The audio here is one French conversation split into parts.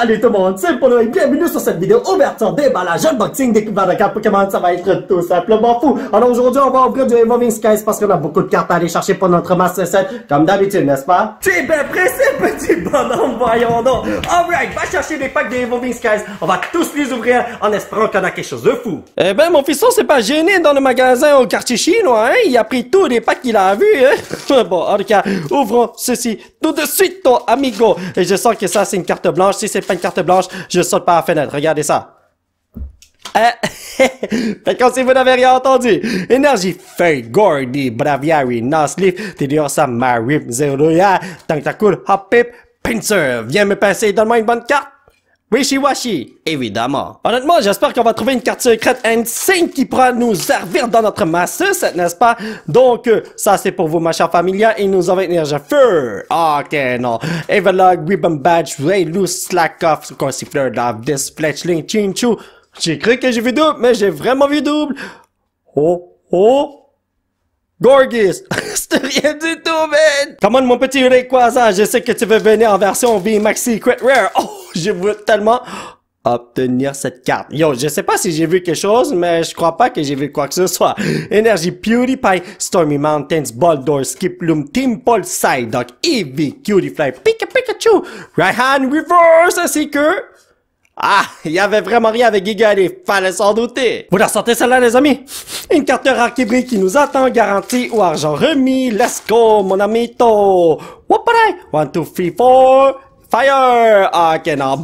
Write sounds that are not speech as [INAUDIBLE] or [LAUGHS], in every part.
Salut tout le monde, c'est Polo et bienvenue sur cette vidéo ouverture déballage unboxing d'équipement de cartes Pokémon. Ça va être tout simplement fou. Alors aujourd'hui, on va ouvrir du Evolving Skies parce qu'on a beaucoup de cartes à aller chercher pour notre Master set, comme d'habitude, n'est-ce pas? Tu es bien pressé, petit bonhomme, voyons donc. Alright, va chercher des packs de Skies. On va tous les ouvrir en espérant qu'on a quelque chose de fou. Eh ben, mon on c'est pas gêné dans le magasin au quartier chinois, hein? Il a pris tous les packs qu'il a vu hein? [LAUGHS] bon, en tout cas, ouvrons ceci tout de suite, ton amigo. Et je sens que ça, c'est une carte blanche. Si c'est une carte blanche, je saute par la fenêtre. Regardez ça. Ah. [LAUGHS] fait que si vous n'avez rien entendu, énergie feuille, gordy, braviary, t'es ça, zéro marip, zéro, ya, cool hop pip, pincer, viens me passer donne-moi une bonne carte, Wishy-washy, évidemment. Honnêtement, j'espère qu'on va trouver une carte secrète insane qui pourra nous servir dans notre masseuse, n'est-ce pas? Donc, euh, ça c'est pour vous, ma chère familia, et nous avons énergie feu. Ah, ok, non. Everlog, Ribbon Badge, Ray, Loose, Slack Off, Love, This, Fletchling, Chinchu. J'ai cru que j'ai vu double, mais j'ai vraiment vu double. Oh, oh. Gorgis, [LAUGHS] c'est rien du tout, man! Comment mon petit Rayquaza, je sais que tu veux venir en version V-Max Secret Rare. Oh! [LAUGHS] je veux tellement obtenir cette carte. Yo, je sais pas si j'ai vu quelque chose, mais je crois pas que j'ai vu quoi que ce soit. Energy PewDiePie, Stormy Mountains, Baldor, Skiploom, Side, Psyduck, Eevee, Cutiefly, Pika Pikachu, Hand, Reverse, ainsi que... Ah, il y avait vraiment rien avec Giga il fallait s'en douter. Vous la sortez celle-là, les amis? Une carte rare qui brille qui nous attend, garantie ou argent remis. Let's go, mon amito. Whoop, one, two, three, four. Fire! Akin a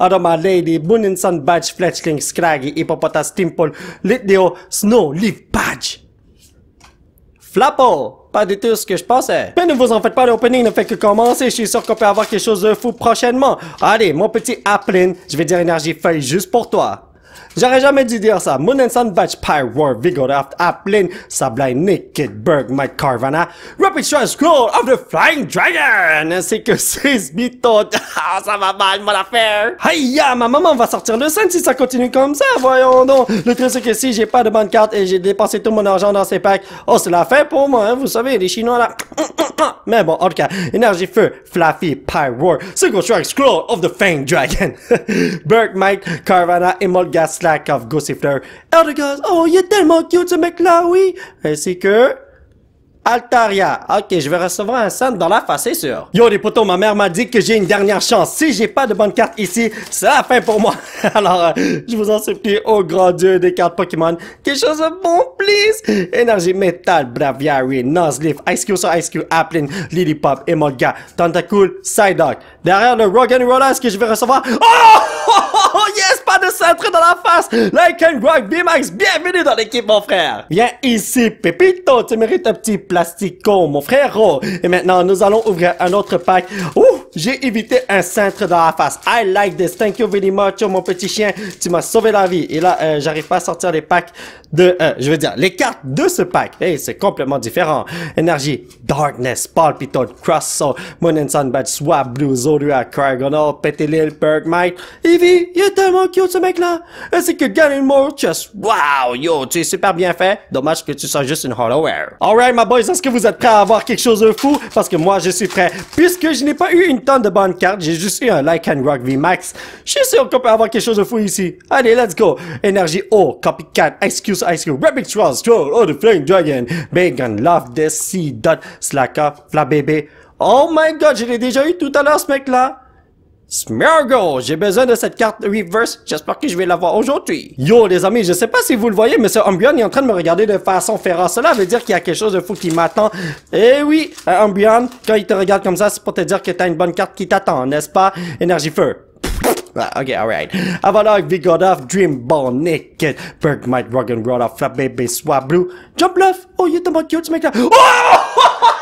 Alors ma Lady, Buninson Badge, Fletchling, Scraggy, Hippopotas, Timple, Litneo, Snow, Leaf Badge! Flapo, Pas du tout ce que je pensais. Mais ne vous en faites pas, l'opening ne fait que commencer. Je suis sûr qu'on peut avoir quelque chose de fou prochainement. Allez, mon petit Applin, je vais dire énergie feuille juste pour toi. J'aurais jamais dû dire ça. Sun, Batch, Pyre, War, a Aplin, Sublime Naked, Berg, Mike Carvana, Rapid Strike Scroll of the Flying Dragon, C'est que 6 bitons. [LAUGHS] Ah, ça va mal, mon affaire. Aïe, ma maman va sortir de scène si ça continue comme ça, voyons donc. Le truc, c'est que si j'ai pas de bonne carte et j'ai dépensé tout mon argent dans ces packs, oh, c'est la fin pour moi, hein, vous savez, les Chinois là. [LAUGHS] Mais bon, en tout cas, Énergie Feu, Fluffy, Pyre, War, Single Strike, Scroll of the Flying Dragon, [LAUGHS] Berg, Mike, Carvana et Molgas slack Gossifleur, Gossifler, Eldegoss, oh il est tellement cute ce mec-là, oui! Ainsi que... Altaria. Ok, je vais recevoir un centre dans la face, c'est sûr. Yo les potos, ma mère m'a dit que j'ai une dernière chance. Si j'ai pas de bonnes cartes ici, c'est la fin pour moi. [LAUGHS] Alors, euh, je vous en supplie, oh grand dieu des cartes Pokémon, quelque chose de bon, please. Énergie métal, Braviary, Nuzleaf, Ice Cube sur Ice Cube, Applin, Lillipop, Emolga, Tentacool, Psyduck. Derrière le Rogan Roller, ce que je vais recevoir... Oh! [LAUGHS] oh yes! de centrer dans la face. Like and Rock B-Max, bienvenue dans l'équipe, mon frère. Viens ici, Pepito tu mérites un petit plastico, mon frère. Et maintenant, nous allons ouvrir un autre pack. Ouh! j'ai évité un cintre dans la face. I like this. Thank you very much, mon petit chien. Tu m'as sauvé la vie. Et là, euh, j'arrive pas à sortir les packs de... Euh, je veux dire, les cartes de ce pack. Hey, c'est complètement différent. Énergie, Darkness, Palpitant, Cross Soul, Moon and Sun Swap, Blue, Zodua, Cryogonal, Petilil, Bergmite. Eevee, il est tellement cute ce mec-là. c'est que Gallimore just? Wow, yo, tu es super bien fait. Dommage que tu sois juste une All Alright, my boys, est-ce que vous êtes prêts à avoir quelque chose de fou? Parce que moi, je suis prêt. Puisque je n'ai pas eu une Tant de bonnes cartes, j'ai juste eu un Like and rugby VMAX. Je suis sûr qu'on peut avoir quelque chose de fou ici. Allez, let's go. Énergie O, oh, Copycat, Excuse, Ice Cube, Rabbit Trolls, Troll, Oh, The Flame Dragon, Bacon, Love, Death, C, Dot, Slacker, Flabébé. Oh my god, je l'ai déjà eu tout à l'heure ce mec-là. Smeargle, j'ai besoin de cette carte reverse, j'espère que je vais l'avoir aujourd'hui. Yo les amis, je sais pas si vous le voyez, mais ce Umbreon est en train de me regarder de façon féroce. Cela veut dire qu'il y a quelque chose de fou qui m'attend. Eh oui, Umbreon, quand il te regarde comme ça, c'est pour te dire que t'as une bonne carte qui t'attend, n'est-ce pas? Énergie feu. Ah, ok, alright. Avant là, we got off, dream ball naked, Bergmite, might rock and roll flap baby, swap blue, jump Love. oh you the cute, make that. Oh! [LAUGHS]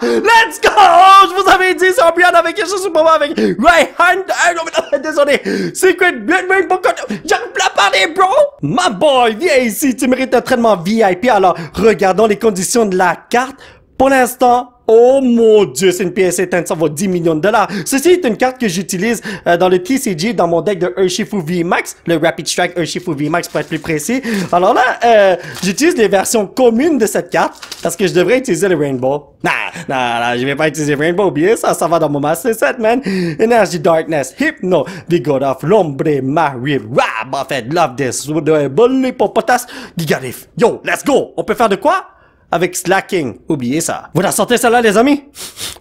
Let's go! Je vous avais dit, c'est plan avec quelque chose pour moi, avec Right Hand. désolé. Secret quoi Rainbow J'arrive plus à parler, bro! My boy, viens ici. Tu mérites un traitement VIP. Alors, regardons les conditions de la carte. Pour l'instant, oh mon dieu, c'est une pièce éteinte, ça vaut 10 millions de dollars. Ceci est une carte que j'utilise euh, dans le TCG, dans mon deck de Urshifu VMAX, le Rapid Strike Urshifu VMAX pour être plus précis. Alors là, euh, j'utilise les versions communes de cette carte, parce que je devrais utiliser le Rainbow. Nah, nah, nah, je vais pas utiliser Rainbow, bien, ça, ça va dans mon Master Set man. Energy, Darkness, Hypno, Vigor of L'Ombre, Marie, Rab, en Love This, Popotas, Yo, let's go! On peut faire de quoi? avec Slacking. Oubliez ça. Vous la sortez celle-là, les amis?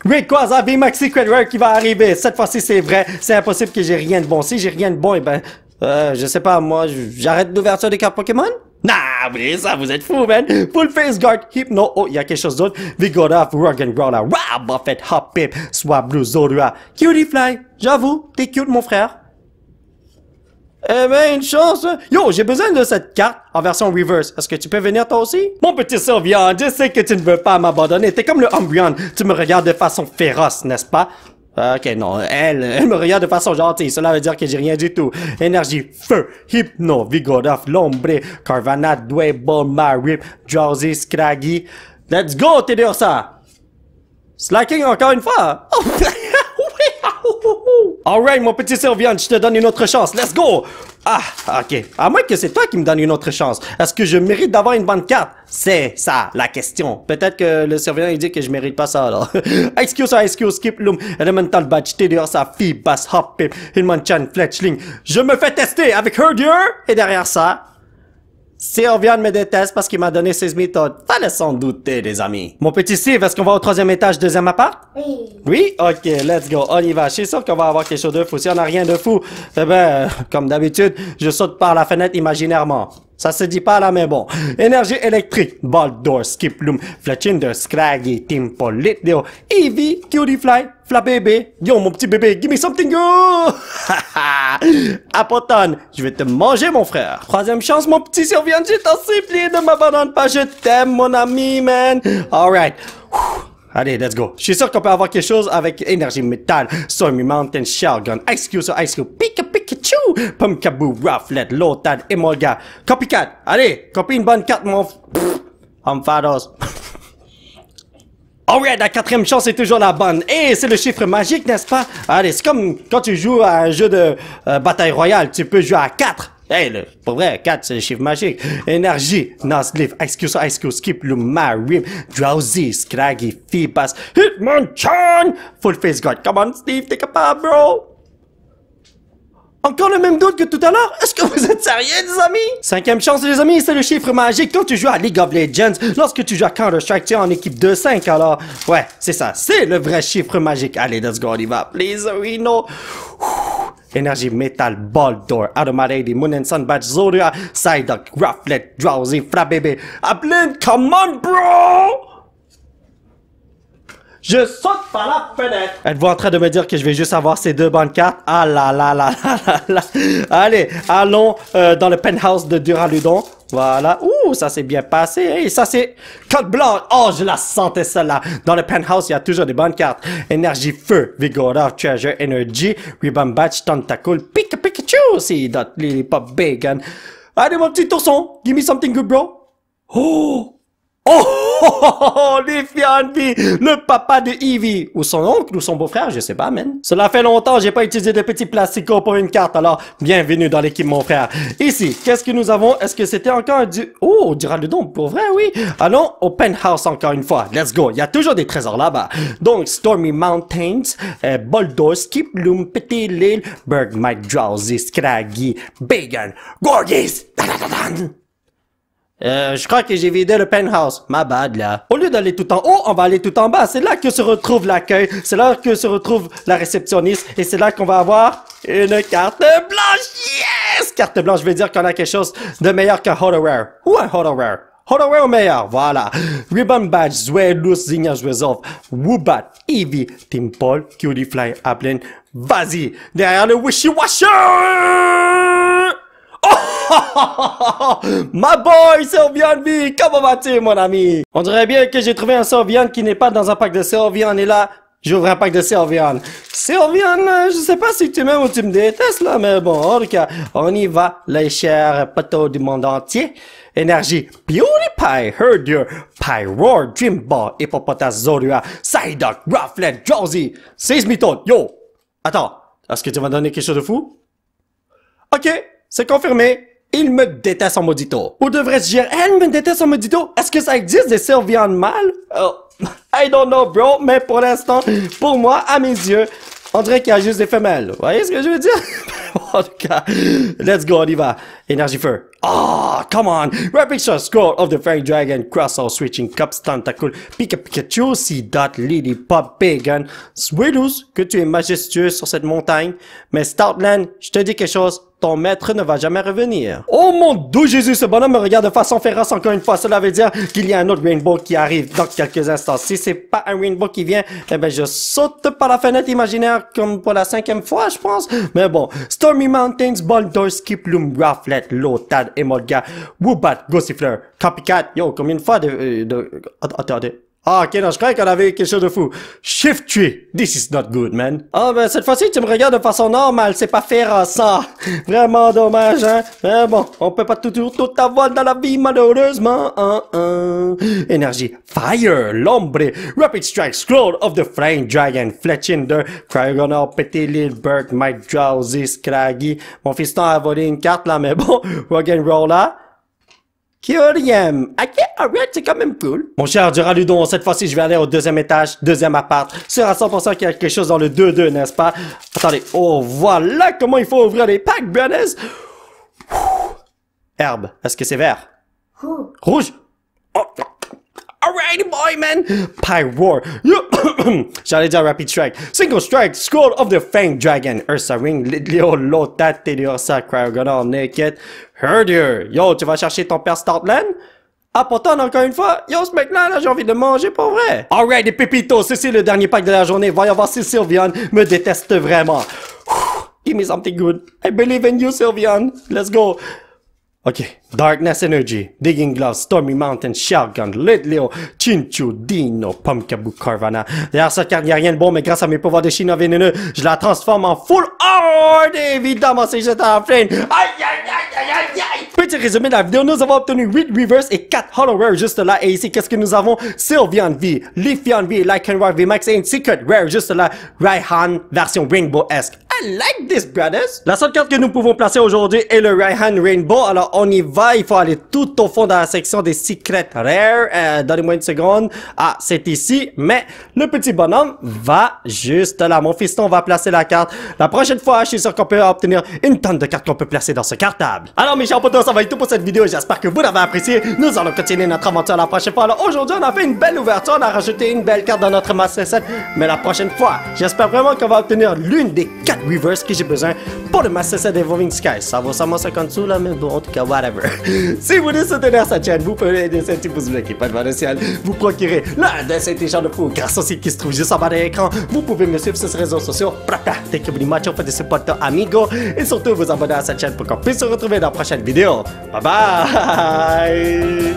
Great quoi ma secret rare qui va arriver. Cette fois-ci, c'est vrai. C'est impossible que j'ai rien de bon. Si j'ai rien de bon, eh ben, euh, je sais pas, moi, j'arrête l'ouverture des cartes Pokémon? Nah, oubliez ça, vous êtes fous, man! Full face guard, hypno, oh, y a quelque chose d'autre. Vigoroth, Rogan Growler, Wow, Buffett, Hop Pip, swap Blue, Zorua, Cutie Fly, j'avoue, t'es cute, mon frère. Eh ben, une chance, hein. Yo, j'ai besoin de cette carte en version reverse. Est-ce que tu peux venir toi aussi? Mon petit survivant, je sais que tu ne veux pas m'abandonner. T'es comme le Umbreon. Tu me regardes de façon féroce, n'est-ce pas? Ok, non, elle, elle me regarde de façon gentille, cela veut dire que j'ai rien du tout. Énergie, feu, hypno, vigorov, lombre, carvana, bon, marip, Jersey, scraggy. Let's go, t'es ça! Slacking encore une fois! Oh. [LAUGHS] Alright, mon petit Servian, je te donne une autre chance. Let's go! Ah, ok. À moins que c'est toi qui me donne une autre chance. Est-ce que je mérite d'avoir une bonne carte? C'est ça, la question. Peut-être que le Servian, il dit que je mérite pas ça, alors. [LAUGHS] excuse, excuse, skip loom, elemental badge, TDR, sa oh, fille, bass, hop, pip, Hillman Chan, Fletchling. Je me fais tester avec Herdier! Et derrière ça, si de me déteste parce qu'il m'a donné ses méthodes. Fallait s'en douter, les amis. Mon petit Steve, est-ce qu'on va au troisième étage, deuxième appart? Oui. Oui? Ok, let's go. On y va. Je suis sûr qu'on va avoir quelque chose de fou. Si on n'a rien de fou, eh ben, comme d'habitude, je saute par la fenêtre imaginairement. Ça se dit pas là, mais bon. Énergie électrique, Baldor, loom, Fletchinder, Scraggy, Tim Polite, Leo, Eevee, Cutiefly, Flabébé, yo mon petit bébé, give me something yo! [LAUGHS] Apoton, je vais te manger mon frère. Troisième chance mon petit survient, je t'en supplie, ne m'abandonne pas, je t'aime mon ami man. Alright. Allez, let's go. Je suis sûr qu'on peut avoir quelque chose avec énergie métal, Stormy Mountain, shotgun, Ice Cube sur Ice Cube, pick Pomme cabou, rafflet, Emolga Copie Copycat, allez, copie une bonne carte, mon... Homme fados. Alright, [LAUGHS] oh la quatrième chance est toujours la bonne. Et eh, c'est le chiffre magique, n'est-ce pas? Allez, c'est comme quand tu joues à un jeu de euh, bataille royale, tu peux jouer à 4. Hey, eh, le, pour vrai, 4, c'est le chiffre magique. Énergie, Nas, moi excuse, excuse, skip, Rim, drowsy, scraggy, fibas, hitmonchan, full face God, Come on, Steve, take a capable, bro! Encore le même doute que tout à l'heure? Est-ce que vous êtes sérieux, les amis? Cinquième chance, les amis, c'est le chiffre magique quand tu joues à League of Legends. Lorsque tu joues à Counter-Strike, tu es en équipe de 5, alors... Ouais, c'est ça, c'est le vrai chiffre magique. Allez, let's go, on y va. Please, we know. Energy Metal, Ball Door, lady, Moon and Sun, Batch, Zodia, Psyduck, Rufflet, Drowsy, Flabébé. Ablin, come on, bro! Je saute par la fenêtre. Êtes-vous en train de me dire que je vais juste avoir ces deux bonnes cartes? Ah là là là là là, Allez, allons euh, dans le penthouse de Duraludon. Voilà. Ouh, ça s'est bien passé. Et ça c'est... Code Blanc! Oh, je la sentais celle-là. Dans le penthouse, il y a toujours des bonnes cartes. Énergie feu, Vigor Treasure, Energy, Ribbon Batch, Tentacle, Pick Pikachu, c'est Dot Lily Pop Bacon. Allez, mon petit ourson, give me something good, bro. Oh, Oh, oh, oh, oh, les Fianvi, le papa de Ivy ou son oncle ou son beau-frère, je sais pas, man. Cela fait longtemps j'ai pas utilisé de petits plastico pour une carte, alors bienvenue dans l'équipe, mon frère. Ici, qu'est-ce que nous avons? Est-ce que c'était encore du... Oh, du don pour vrai, oui. Allons au penthouse encore une fois. Let's go, il y a toujours des trésors là-bas. Donc, Stormy Mountains, euh, Skip Loom, Petit Lille, Bergmite, Drowsy, Scraggy, Gorgies, Gorgis, euh, je crois que j'ai vidé le penthouse. Ma bad, là. Au lieu d'aller tout en haut, on va aller tout en bas. C'est là que se retrouve l'accueil. C'est là que se retrouve la réceptionniste. Et c'est là qu'on va avoir une carte blanche. Yes! Carte blanche veut dire qu'on a quelque chose de meilleur qu'un Hollowware. Ou un Hollowware. Hollowware au meilleur. Voilà. Ribbon Badge, Zweilus, zingers resolve. Woobat, Eevee, Paul, Cutie Fly, Applin. Vas-y. Derrière le Wishy Washer! Oh [LAUGHS] Ma boy, Servian Comment vas-tu, mon ami On dirait bien que j'ai trouvé un Servian qui n'est pas dans un pack de Servian et là, J'ouvre un pack de Servian. Servian, je sais pas si tu m'aimes ou tu me détestes là, mais bon, en tout cas, on y va, les chers poteaux du monde entier. Énergie, PewDiePie, Herdier, Pyroar, Dreamball, Hippopotas, Zorua, Psyduck, Rufflet, Drowsy, Seismitoad. Yo! Attends, est-ce que tu vas donner quelque chose de fou? Ok, c'est confirmé. Il me déteste en maudito. Ou devrais-je dire, elle me déteste en maudito? Est-ce que ça existe des servianes mâles? Oh, [LAUGHS] I don't know, bro, mais pour l'instant, pour moi, à mes yeux, on dirait qu'il y a juste des femelles. Vous voyez ce que je veux dire? [LAUGHS] en tout cas, let's go, on y va. Énergie feu. Oh, come on. Rapid shot score of the fairy dragon, cross all switching cups, tentacle, pika Pikachu, sea dot, lily pop, pagan. Swedus, que tu es majestueux sur cette montagne. Mais Stoutland, je te dis quelque chose, ton maître ne va jamais revenir. Oh mon dieu, Jésus, ce bonhomme me regarde de façon féroce encore une fois. Cela veut dire qu'il y a un autre rainbow qui arrive dans quelques instants. Si c'est pas un rainbow qui vient, eh ben, je saute par la fenêtre imaginaire comme pour la cinquième fois, je pense. Mais bon. Stormy Mountains, Keep, Loom, Rafflet, Lotad, Emolga, Wubat, Gossifleur, Copycat. Yo, combien de fois de, de, euh, de attendez. Ah, ok, non, je croyais qu'on avait quelque chose de fou. Shift tree. This is not good, man. Ah, ben, cette fois-ci, tu me regardes de façon normale. C'est pas féroce, ça. [LAUGHS] Vraiment dommage, hein. Mais bon, on peut pas toujours tout, avoir dans la vie, malheureusement. Hein, hein. Énergie. Fire. L'ombre. Rapid strike. Scroll of the flame dragon. Fletchinder. Cryogonor. Petit little Bird, Mike Drowsy. Scraggy. Mon fiston a volé une carte, là, mais bon. [LAUGHS] roll là. Curium, Ok, alright, c'est quand même cool. Mon cher Duraludon, cette fois-ci, je vais aller au deuxième étage, deuxième appart. C'est à 100% qu'il y a quelque chose dans le 2-2, n'est-ce pas? Attendez, oh, voilà comment il faut ouvrir les packs, Bernes! Herbe, est-ce que c'est vert? Rouge? Oh, Alrighty, boy, man. Pyroar. J'allais [COUGHS] dire Rapid Strike. Single Strike, Skull of the Fang Dragon. Ursa Ring, Leo, Lotat, Tediosa, Cryogonal, Naked, Herder. Yo, tu vas chercher ton père Startland? Ah, pourtant, encore une fois, yo, ce mec-là, là, j'ai envie de manger pour vrai. Alright, les ceci est le dernier pack de la journée. Voyons voir si Sylvian me déteste vraiment. Give me something good. I believe in you, Sylvian. Let's go. Ok. Darkness Energy, Digging Gloves, Stormy Mountain, Shotgun, Little Leo, Chinchu, Dino, Pumpkin Carvana. Derrière cette carte, il n'y a rien de bon, mais grâce à mes pouvoirs de Chino vénéneux, je la transforme en full horde! Évidemment, c'est j'étais en flame! Aïe, aïe, aïe, aïe, aïe, aïe! Petit résumé de la vidéo, nous avons obtenu 8 reverse et 4 hollow rare juste là. Et ici, qu'est-ce que nous avons? Sylvian V, Leafian V, Lycanroc V, Max et Secret rare juste là, Raihan version Rainbow-esque like this, brothers! La seule carte que nous pouvons placer aujourd'hui est le Hand Rainbow. Alors, on y va. Il faut aller tout au fond dans la section des secrets Rare. Euh, donnez-moi une seconde. Ah, c'est ici. Mais le petit bonhomme va juste là. Mon fiston va placer la carte. La prochaine fois, je suis sûr qu'on peut obtenir une tonne de cartes qu'on peut placer dans ce cartable. Alors, mes chers potos, ça va être tout pour cette vidéo. J'espère que vous l'avez apprécié. Nous allons continuer notre aventure la prochaine fois. Alors, aujourd'hui, on a fait une belle ouverture. On a rajouté une belle carte dans notre Master set. Mais la prochaine fois, j'espère vraiment qu'on va obtenir l'une des quatre reverse que j'ai besoin pour le Master Set Evolving Sky. Ça vaut seulement 50 sous là, mais bon, en tout cas, whatever. [LAUGHS] si vous voulez soutenir sa chaîne, vous pouvez aider ce petit pouce bleu qui pas devant le ciel. Vous procurez l'un de ces t-shirts de fou grâce au site qui se trouve juste en bas de l'écran. Vous pouvez me suivre sur ses réseaux sociaux. Prata, you que vous match, de supporter amigo. Et surtout, vous abonner à sa chaîne pour qu'on puisse se retrouver dans la prochaine vidéo. Bye bye!